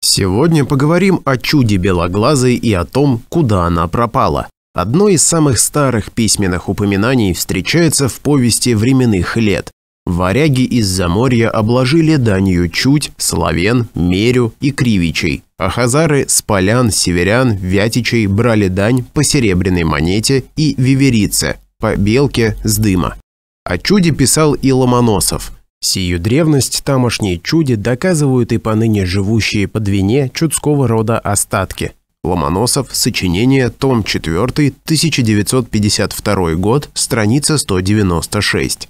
Сегодня поговорим о чуде белоглазой и о том, куда она пропала. Одно из самых старых письменных упоминаний встречается в повести временных лет. Варяги из Заморья обложили данью Чуть, Славен, Мерю и Кривичей, а хазары с полян, северян, вятичей брали дань по серебряной монете и виверице, по белке с дыма. О чуде писал и Ломоносов – Сию древность тамошние чуди доказывают и поныне живущие по Двине чудского рода остатки. Ломоносов, сочинение, том 4, 1952 год, страница 196.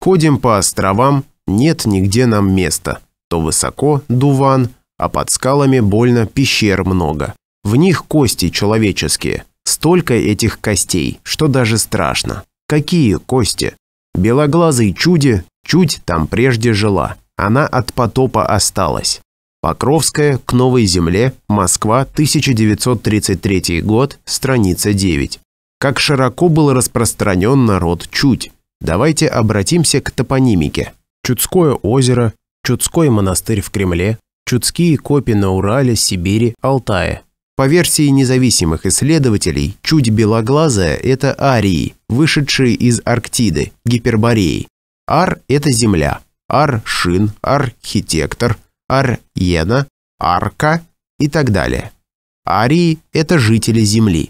Ходим по островам, нет нигде нам места. То высоко дуван, а под скалами больно пещер много. В них кости человеческие. Столько этих костей, что даже страшно. Какие кости? Белоглазый чуде чуть там прежде жила, она от потопа осталась. Покровская, к новой земле, Москва, 1933 год, страница 9. Как широко был распространен народ чуть. Давайте обратимся к топонимике. Чудское озеро, Чудской монастырь в Кремле, Чудские копи на Урале, Сибири, Алтае. По версии независимых исследователей, чуть белоглазая – это арии, вышедшие из Арктиды, Гипербореи. Ар – это земля, ар-шин, архитектор, ар-ена, арка и так далее. Арии – это жители Земли.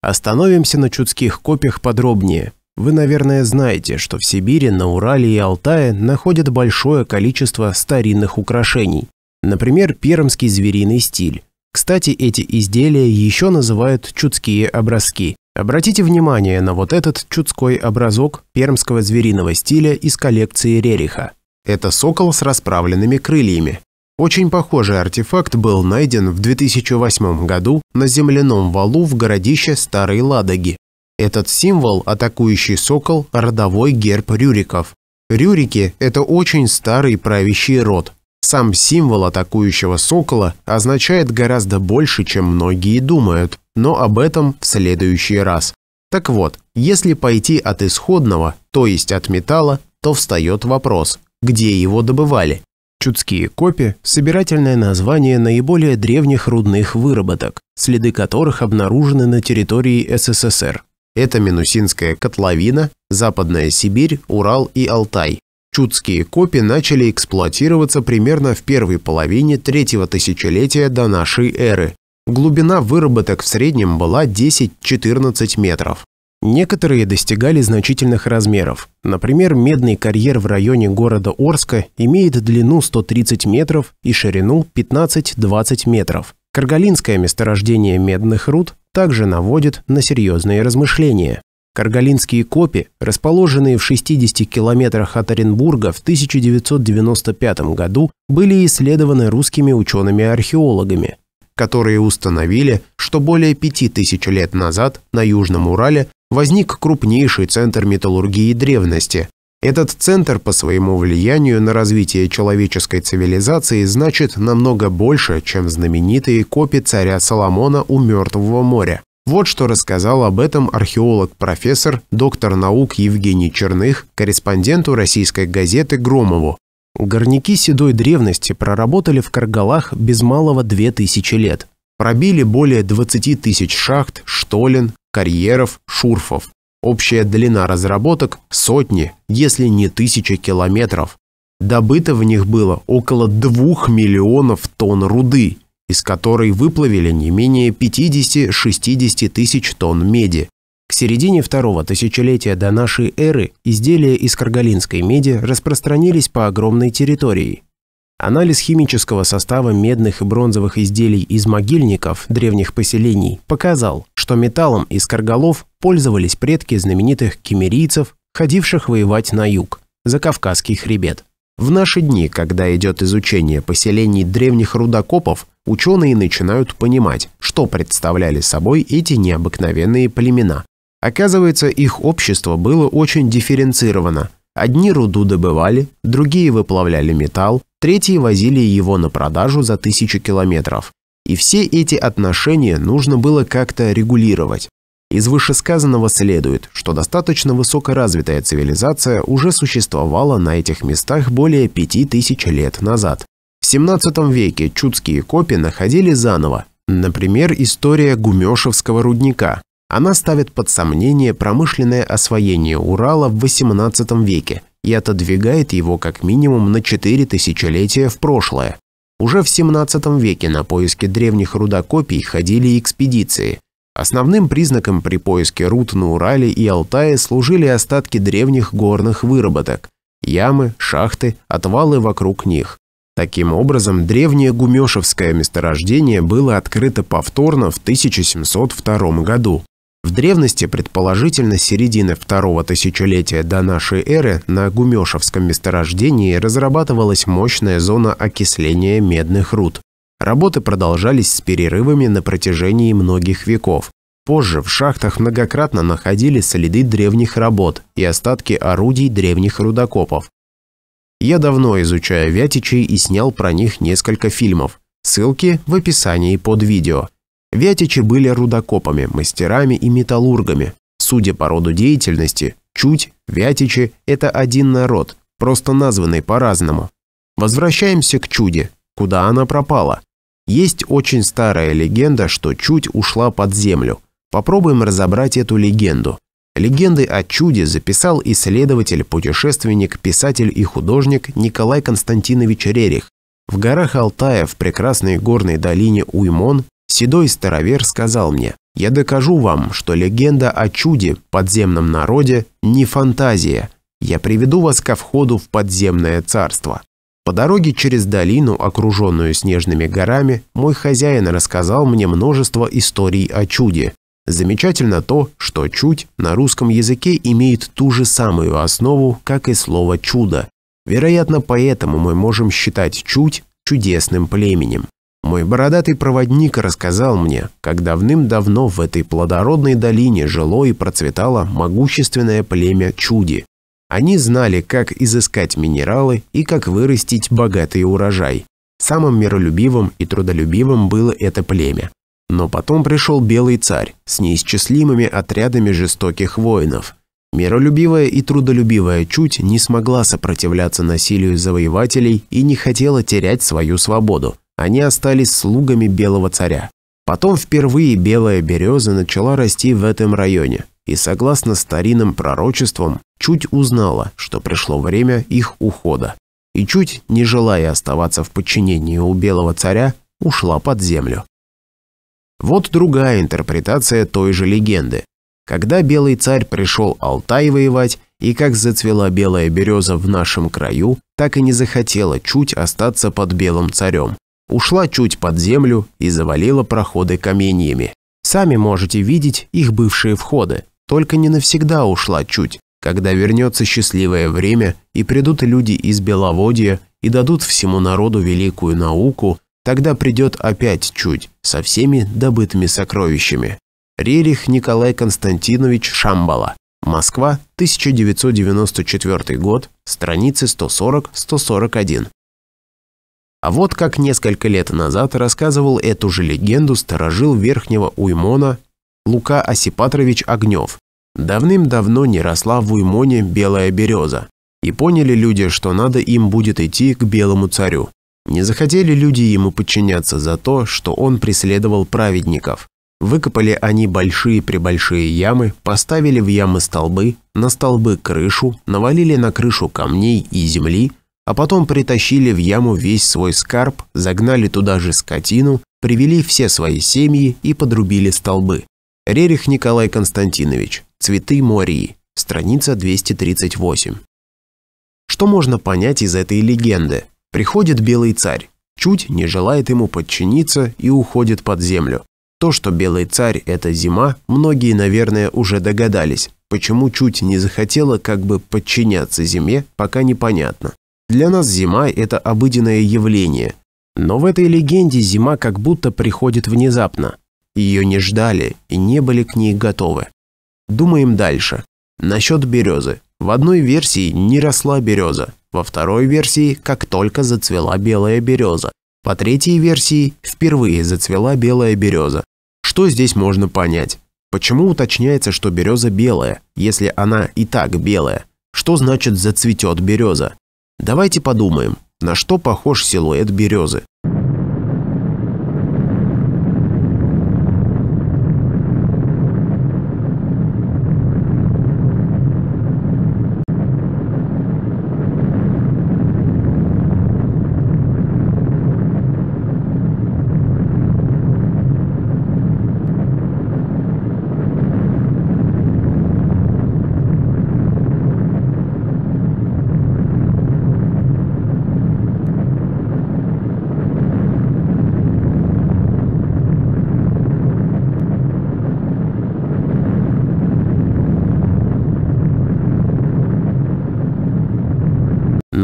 Остановимся на чудских копиях подробнее. Вы, наверное, знаете, что в Сибири, на Урале и Алтае находят большое количество старинных украшений. Например, пермский звериный стиль, кстати, эти изделия еще называют чудские образки. Обратите внимание на вот этот чудской образок пермского звериного стиля из коллекции Рериха. Это сокол с расправленными крыльями. Очень похожий артефакт был найден в 2008 году на земляном валу в городище Старой Ладоги. Этот символ, атакующий сокол, родовой герб Рюриков. Рюрики – это очень старый правящий род, сам символ атакующего сокола означает гораздо больше, чем многие думают, но об этом в следующий раз. Так вот, если пойти от исходного, то есть от металла, то встает вопрос, где его добывали? Чудские копи – собирательное название наиболее древних рудных выработок, следы которых обнаружены на территории СССР. Это Минусинская котловина, Западная Сибирь, Урал и Алтай. Чудские копи начали эксплуатироваться примерно в первой половине третьего тысячелетия до нашей эры. Глубина выработок в среднем была 10-14 метров. Некоторые достигали значительных размеров. Например, медный карьер в районе города Орска имеет длину 130 метров и ширину 15-20 метров. Каргалинское месторождение медных руд также наводит на серьезные размышления. Каргалинские копи, расположенные в 60 километрах от Оренбурга в 1995 году, были исследованы русскими учеными-археологами, которые установили, что более 5000 лет назад на Южном Урале возник крупнейший центр металлургии древности. Этот центр по своему влиянию на развитие человеческой цивилизации значит намного больше, чем знаменитые копи царя Соломона у Мертвого моря. Вот что рассказал об этом археолог-профессор, доктор наук Евгений Черных, корреспонденту российской газеты «Громову». Горняки седой древности проработали в Каргалах без малого 2000 лет. Пробили более 20 тысяч шахт, штолен, карьеров, шурфов. Общая длина разработок – сотни, если не тысячи километров. Добыто в них было около 2 миллионов тонн руды из которой выплавили не менее 50-60 тысяч тонн меди. К середине второго тысячелетия до нашей эры изделия из каргалинской меди распространились по огромной территории. Анализ химического состава медных и бронзовых изделий из могильников древних поселений показал, что металлом из каргалов пользовались предки знаменитых кемерийцев, ходивших воевать на юг, за Кавказский хребет. В наши дни, когда идет изучение поселений древних рудокопов, ученые начинают понимать, что представляли собой эти необыкновенные племена. Оказывается, их общество было очень дифференцировано. Одни руду добывали, другие выплавляли металл, третьи возили его на продажу за тысячи километров. И все эти отношения нужно было как-то регулировать. Из вышесказанного следует, что достаточно высокоразвитая цивилизация уже существовала на этих местах более 5000 лет назад. В 17 веке чудские копии находили заново. Например, история Гумешевского рудника. Она ставит под сомнение промышленное освоение Урала в 18 веке и отодвигает его как минимум на 4 тысячелетия в прошлое. Уже в 17 веке на поиски древних рудокопий ходили экспедиции, Основным признаком при поиске руд на Урале и Алтае служили остатки древних горных выработок – ямы, шахты, отвалы вокруг них. Таким образом, древнее гумешевское месторождение было открыто повторно в 1702 году. В древности, предположительно, середины второго тысячелетия до нашей эры на гумешевском месторождении разрабатывалась мощная зона окисления медных руд. Работы продолжались с перерывами на протяжении многих веков. Позже в шахтах многократно находили следы древних работ и остатки орудий древних рудокопов. Я давно изучаю вятичей и снял про них несколько фильмов. Ссылки в описании под видео. Вятичи были рудокопами, мастерами и металлургами. Судя по роду деятельности, чуть, вятичи – это один народ, просто названный по-разному. Возвращаемся к чуде, куда она пропала. Есть очень старая легенда, что чуть ушла под землю. Попробуем разобрать эту легенду. Легенды о чуде записал исследователь, путешественник, писатель и художник Николай Константинович Рерих. В горах Алтая, в прекрасной горной долине Уймон, седой старовер сказал мне, «Я докажу вам, что легенда о чуде, подземном народе, не фантазия. Я приведу вас ко входу в подземное царство». По дороге через долину, окруженную снежными горами, мой хозяин рассказал мне множество историй о чуде. Замечательно то, что «чуть» на русском языке имеет ту же самую основу, как и слово «чудо». Вероятно, поэтому мы можем считать «чуть» чудесным племенем. Мой бородатый проводник рассказал мне, как давным-давно в этой плодородной долине жило и процветало могущественное племя чуди, они знали, как изыскать минералы и как вырастить богатый урожай. Самым миролюбивым и трудолюбивым было это племя. Но потом пришел Белый Царь с неисчислимыми отрядами жестоких воинов. Миролюбивая и трудолюбивая чуть не смогла сопротивляться насилию завоевателей и не хотела терять свою свободу. Они остались слугами Белого Царя. Потом впервые белая береза начала расти в этом районе, и согласно старинным пророчествам, чуть узнала, что пришло время их ухода, и чуть, не желая оставаться в подчинении у белого царя, ушла под землю. Вот другая интерпретация той же легенды. Когда белый царь пришел Алтай воевать, и как зацвела белая береза в нашем краю, так и не захотела чуть остаться под белым царем. Ушла чуть под землю и завалила проходы каменьями. Сами можете видеть их бывшие входы, только не навсегда ушла чуть, когда вернется счастливое время и придут люди из Беловодья и дадут всему народу великую науку, тогда придет опять чуть со всеми добытыми сокровищами. Рерих Николай Константинович Шамбала. Москва, 1994 год, страницы 140-141. А вот как несколько лет назад рассказывал эту же легенду сторожил Верхнего Уймона Лука Осипатрович Огнев, Давным-давно не росла в Уймоне белая береза, и поняли люди, что надо им будет идти к белому царю. Не захотели люди ему подчиняться за то, что он преследовал праведников. Выкопали они большие-пребольшие ямы, поставили в ямы столбы, на столбы крышу, навалили на крышу камней и земли, а потом притащили в яму весь свой скарб, загнали туда же скотину, привели все свои семьи и подрубили столбы. Рерих Николай Константинович, Цветы Мории, страница 238. Что можно понять из этой легенды? Приходит белый царь, чуть не желает ему подчиниться и уходит под землю. То, что белый царь – это зима, многие, наверное, уже догадались. Почему чуть не захотела как бы подчиняться зиме, пока непонятно. Для нас зима – это обыденное явление. Но в этой легенде зима как будто приходит внезапно. Ее не ждали и не были к ней готовы. Думаем дальше. Насчет березы. В одной версии не росла береза, во второй версии как только зацвела белая береза, по третьей версии впервые зацвела белая береза. Что здесь можно понять? Почему уточняется, что береза белая, если она и так белая? Что значит зацветет береза? Давайте подумаем, на что похож силуэт березы.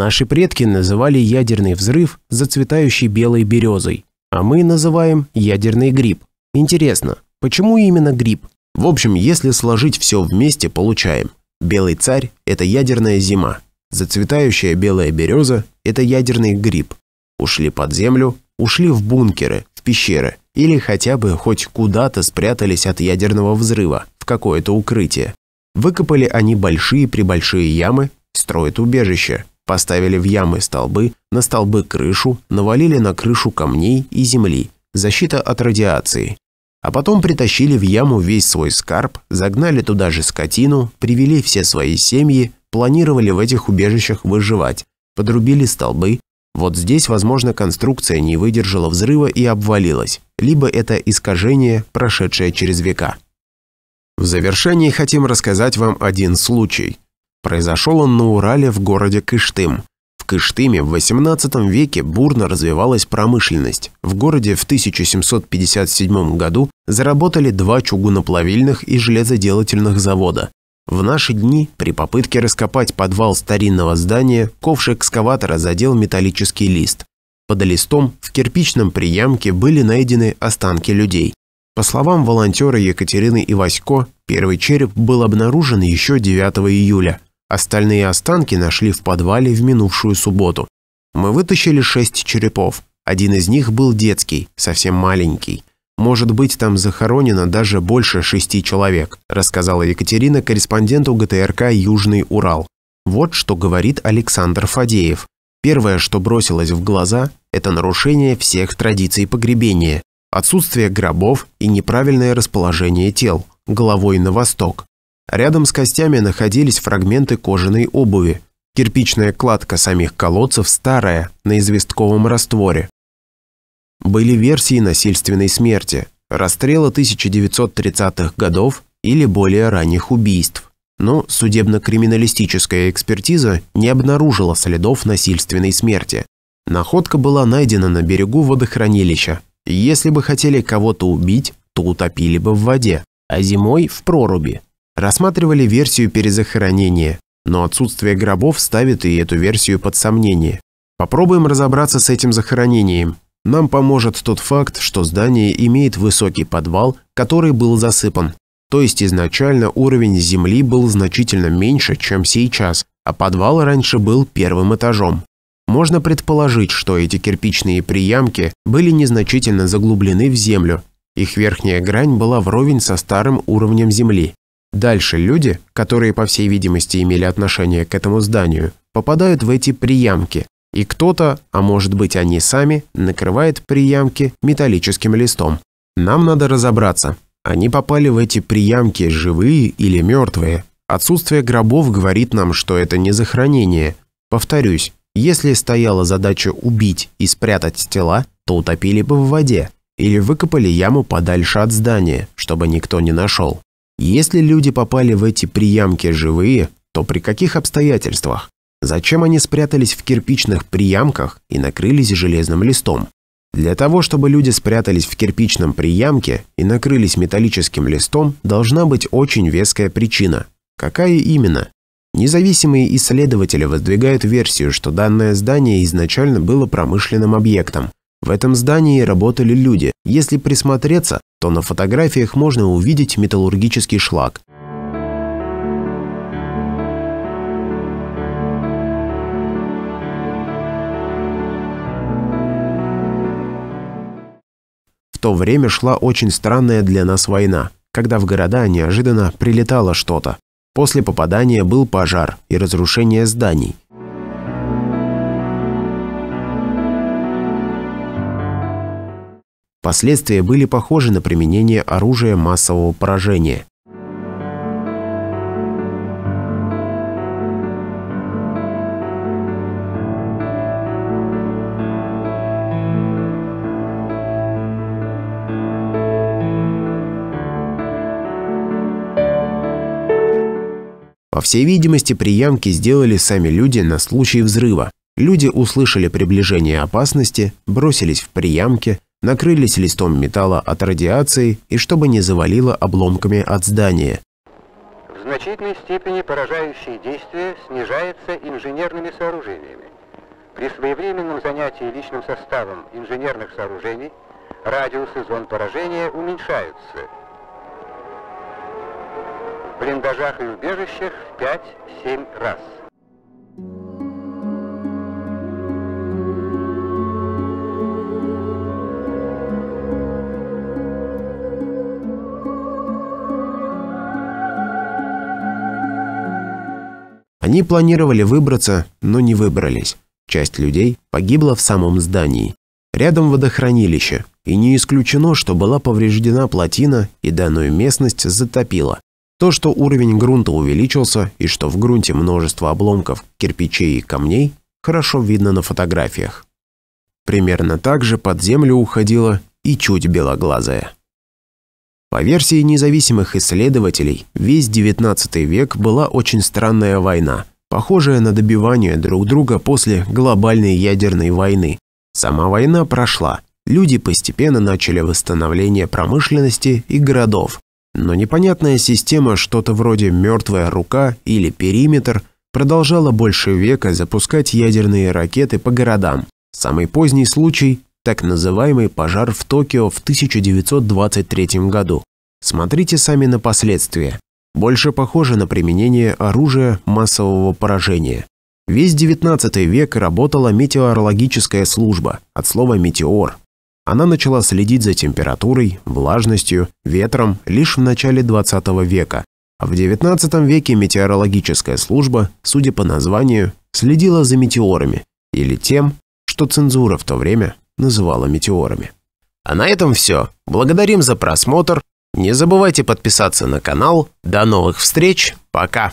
Наши предки называли ядерный взрыв зацветающей белой березой, а мы называем ядерный гриб. Интересно, почему именно гриб? В общем, если сложить все вместе, получаем. Белый царь – это ядерная зима. Зацветающая белая береза – это ядерный гриб. Ушли под землю, ушли в бункеры, в пещеры или хотя бы хоть куда-то спрятались от ядерного взрыва, в какое-то укрытие. Выкопали они большие-пребольшие ямы, строят убежище. Поставили в ямы столбы, на столбы крышу, навалили на крышу камней и земли, защита от радиации. А потом притащили в яму весь свой скарб, загнали туда же скотину, привели все свои семьи, планировали в этих убежищах выживать, подрубили столбы. Вот здесь, возможно, конструкция не выдержала взрыва и обвалилась, либо это искажение, прошедшее через века. В завершении хотим рассказать вам один случай – Произошел он на Урале в городе Кыштым. В Кыштыме в XVIII веке бурно развивалась промышленность. В городе в 1757 году заработали два чугуноплавильных и железоделательных завода. В наши дни при попытке раскопать подвал старинного здания ковш экскаватора задел металлический лист. Под листом в кирпичном приямке были найдены останки людей. По словам волонтера Екатерины Ивасько, первый череп был обнаружен еще 9 июля, Остальные останки нашли в подвале в минувшую субботу. Мы вытащили шесть черепов. Один из них был детский, совсем маленький. Может быть, там захоронено даже больше шести человек, рассказала Екатерина корреспонденту ГТРК «Южный Урал». Вот что говорит Александр Фадеев. Первое, что бросилось в глаза, это нарушение всех традиций погребения, отсутствие гробов и неправильное расположение тел, головой на восток, Рядом с костями находились фрагменты кожаной обуви. Кирпичная кладка самих колодцев старая, на известковом растворе. Были версии насильственной смерти, расстрела 1930-х годов или более ранних убийств. Но судебно-криминалистическая экспертиза не обнаружила следов насильственной смерти. Находка была найдена на берегу водохранилища. Если бы хотели кого-то убить, то утопили бы в воде, а зимой – в проруби. Рассматривали версию перезахоронения, но отсутствие гробов ставит и эту версию под сомнение. Попробуем разобраться с этим захоронением. Нам поможет тот факт, что здание имеет высокий подвал, который был засыпан. То есть изначально уровень земли был значительно меньше, чем сейчас, а подвал раньше был первым этажом. Можно предположить, что эти кирпичные приямки были незначительно заглублены в землю. Их верхняя грань была вровень со старым уровнем земли. Дальше люди, которые, по всей видимости, имели отношение к этому зданию, попадают в эти приямки, и кто-то, а может быть они сами, накрывает приямки металлическим листом. Нам надо разобраться, они попали в эти приямки живые или мертвые. Отсутствие гробов говорит нам, что это не захоронение. Повторюсь, если стояла задача убить и спрятать тела, то утопили бы в воде или выкопали яму подальше от здания, чтобы никто не нашел. Если люди попали в эти приямки живые, то при каких обстоятельствах? Зачем они спрятались в кирпичных приямках и накрылись железным листом? Для того, чтобы люди спрятались в кирпичном приямке и накрылись металлическим листом, должна быть очень веская причина. Какая именно? Независимые исследователи выдвигают версию, что данное здание изначально было промышленным объектом. В этом здании работали люди. Если присмотреться, то на фотографиях можно увидеть металлургический шлак. В то время шла очень странная для нас война, когда в города неожиданно прилетало что-то. После попадания был пожар и разрушение зданий – Последствия были похожи на применение оружия массового поражения. По всей видимости, приямки сделали сами люди на случай взрыва. Люди услышали приближение опасности, бросились в приямки – накрылись листом металла от радиации и чтобы не завалило обломками от здания. В значительной степени поражающее действие снижается инженерными сооружениями. При своевременном занятии личным составом инженерных сооружений радиусы зон поражения уменьшаются. В блиндажах и убежищах в 5-7 раз. Они планировали выбраться, но не выбрались. Часть людей погибла в самом здании. Рядом водохранилище, и не исключено, что была повреждена плотина и данную местность затопила. То, что уровень грунта увеличился и что в грунте множество обломков, кирпичей и камней, хорошо видно на фотографиях. Примерно так же под землю уходила и чуть белоглазая. По версии независимых исследователей, весь XIX век была очень странная война, похожая на добивание друг друга после глобальной ядерной войны. Сама война прошла, люди постепенно начали восстановление промышленности и городов, но непонятная система, что-то вроде «мертвая рука» или «периметр», продолжала больше века запускать ядерные ракеты по городам. Самый поздний случай так называемый пожар в Токио в 1923 году. Смотрите сами на последствия. Больше похоже на применение оружия массового поражения. Весь 19 век работала метеорологическая служба, от слова «метеор». Она начала следить за температурой, влажностью, ветром лишь в начале 20 века. А в 19 веке метеорологическая служба, судя по названию, следила за метеорами или тем, что цензура в то время называла метеорами. А на этом все. Благодарим за просмотр. Не забывайте подписаться на канал. До новых встреч. Пока.